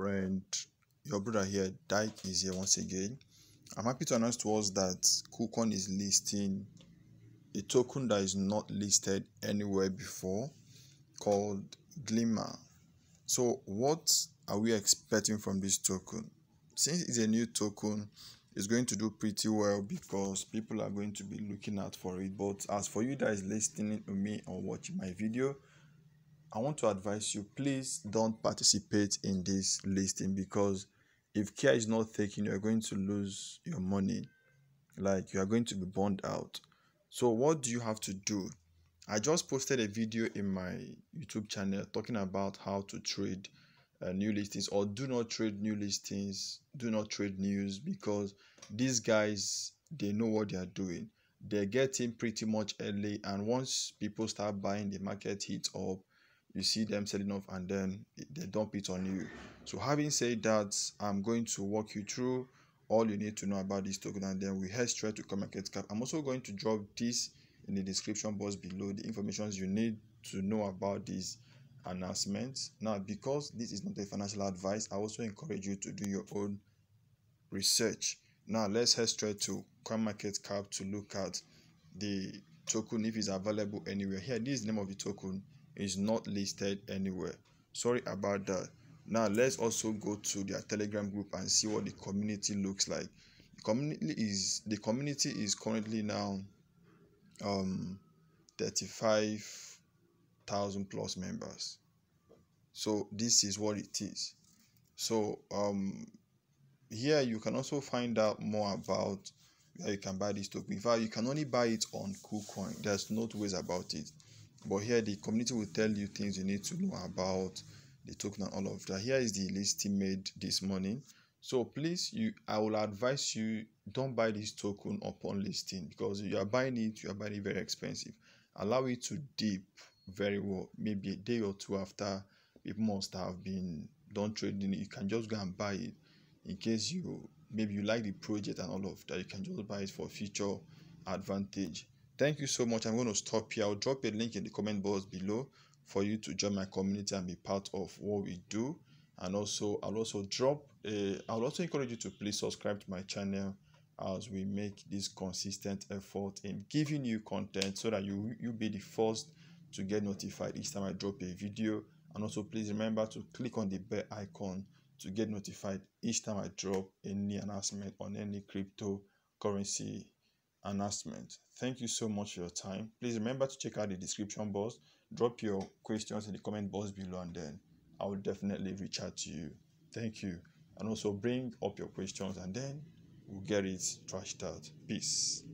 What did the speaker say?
friend, your brother here, Dyke, is here once again. I'm happy to announce to us that KuCoin is listing a token that is not listed anywhere before called Glimmer. So, what are we expecting from this token? Since it's a new token, it's going to do pretty well because people are going to be looking out for it. But as for you that is listening to me or watching my video, I want to advise you please don't participate in this listing because if care is not taken, you're going to lose your money. Like you are going to be burned out. So, what do you have to do? I just posted a video in my YouTube channel talking about how to trade uh, new listings or do not trade new listings, do not trade news because these guys they know what they are doing. They're getting pretty much early, and once people start buying, the market heats up you see them selling off and then they dump it on you so having said that i'm going to walk you through all you need to know about this token and then we head straight to CoinMarketCap. cap i'm also going to drop this in the description box below the information you need to know about this announcement now because this is not a financial advice i also encourage you to do your own research now let's head straight to CoinMarketCap to look at the token if it's available anywhere here this is the name of the token is not listed anywhere sorry about that now let's also go to their telegram group and see what the community looks like the community is the community is currently now um 35,000 plus members so this is what it is so um here you can also find out more about where you can buy this token in fact you can only buy it on kucoin there's no two ways about it but here the community will tell you things you need to know about the token and all of that. Here is the list he made this morning. So please, you I will advise you don't buy this token upon listing because you are buying it, you are buying it very expensive. Allow it to dip very well, maybe a day or two after people must have been done trading. You can just go and buy it in case you maybe you like the project and all of that. You can just buy it for future advantage. Thank you so much. I'm going to stop here. I'll drop a link in the comment box below for you to join my community and be part of what we do. And also, I'll also drop, a, I'll also encourage you to please subscribe to my channel as we make this consistent effort in giving you content so that you you be the first to get notified each time I drop a video and also please remember to click on the bell icon to get notified each time I drop any announcement on any crypto currency announcement. Thank you so much for your time. Please remember to check out the description box. Drop your questions in the comment box below and then I will definitely reach out to you. Thank you. And also bring up your questions and then we'll get it trashed out. Peace.